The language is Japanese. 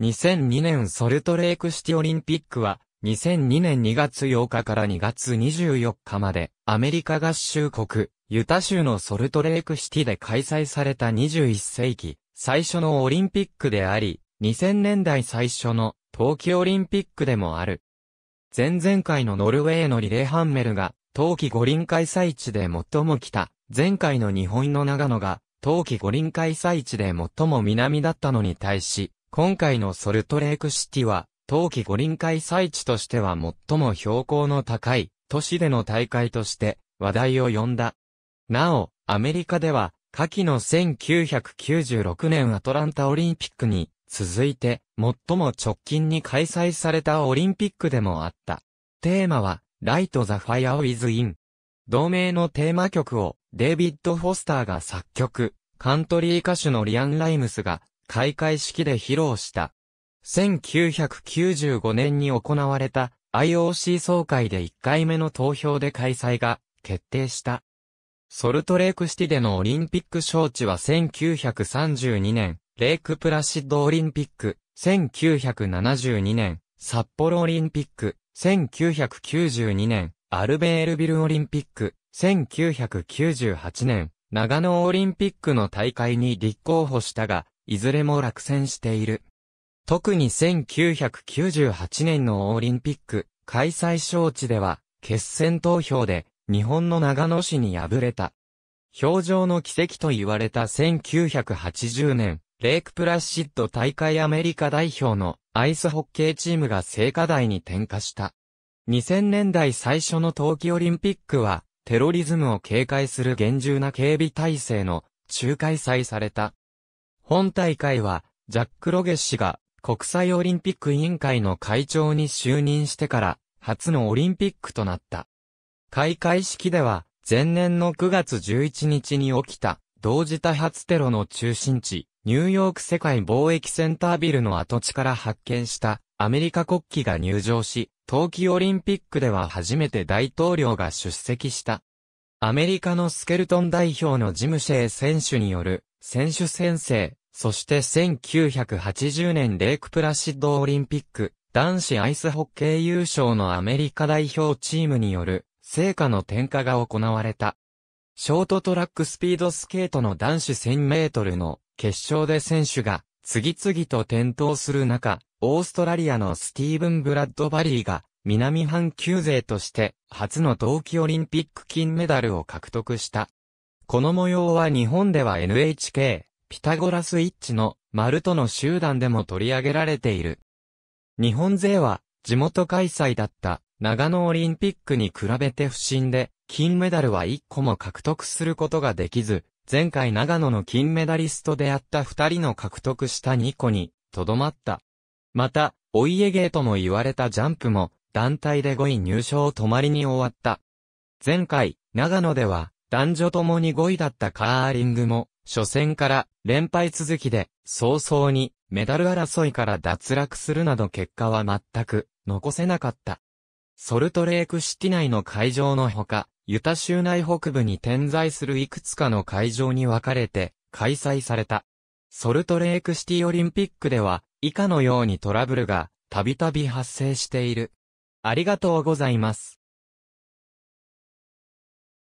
2002年ソルトレークシティオリンピックは、2002年2月8日から2月24日まで、アメリカ合衆国、ユタ州のソルトレークシティで開催された21世紀、最初のオリンピックであり、2000年代最初の冬季オリンピックでもある。前々回のノルウェーのリレーハンメルが、冬季五輪開催地で最も北、前回の日本の長野が、冬季五輪開催地で最も南だったのに対し、今回のソルトレークシティは、冬季五輪開催地としては最も標高の高い都市での大会として話題を呼んだ。なお、アメリカでは、夏季の1996年アトランタオリンピックに続いて最も直近に開催されたオリンピックでもあった。テーマは、ライト・ザ・ファイア・ウィズ・イン。同名のテーマ曲をデイビッド・フォスターが作曲、カントリー歌手のリアン・ライムスが開会式で披露した。1995年に行われた IOC 総会で1回目の投票で開催が決定した。ソルトレークシティでのオリンピック招致は1932年、レイクプラシッドオリンピック、1972年、札幌オリンピック、1992年、アルベールビルオリンピック、1998年、長野オリンピックの大会に立候補したが、いずれも落選している。特に1998年のオリンピック開催招致では、決戦投票で日本の長野市に敗れた。表情の奇跡と言われた1980年、レイクプラシッド大会アメリカ代表のアイスホッケーチームが聖火台に転火した。2000年代最初の冬季オリンピックは、テロリズムを警戒する厳重な警備体制の中開催された。本大会は、ジャック・ロゲ氏が国際オリンピック委員会の会長に就任してから、初のオリンピックとなった。開会式では、前年の9月11日に起きた、同時多発テロの中心地、ニューヨーク世界貿易センタービルの跡地から発見したアメリカ国旗が入場し、冬季オリンピックでは初めて大統領が出席した。アメリカのスケルトン代表のジムシェ選手による選手宣誓、そして1980年レイクプラシッドオリンピック男子アイスホッケー優勝のアメリカ代表チームによる成果の点火が行われた。ショートトラックスピードスケートの男子1000メートルの決勝で選手が次々と転倒する中、オーストラリアのスティーブン・ブラッドバリーが南半球勢として初の冬季オリンピック金メダルを獲得した。この模様は日本では NHK ピタゴラスイッチの丸との集団でも取り上げられている。日本勢は地元開催だった長野オリンピックに比べて不振で金メダルは1個も獲得することができず、前回長野の金メダリストであった2人の獲得した2個にとどまった。また、お家芸とも言われたジャンプも団体で5位入賞止まりに終わった。前回、長野では男女ともに5位だったカーリングも初戦から連敗続きで、早々にメダル争いから脱落するなど結果は全く残せなかった。ソルトレークシティ内の会場のほか、ユタ州内北部に点在するいくつかの会場に分かれて開催された。ソルトレークシティオリンピックでは、以下のようにトラブルがたびたび発生している。ありがとうございます。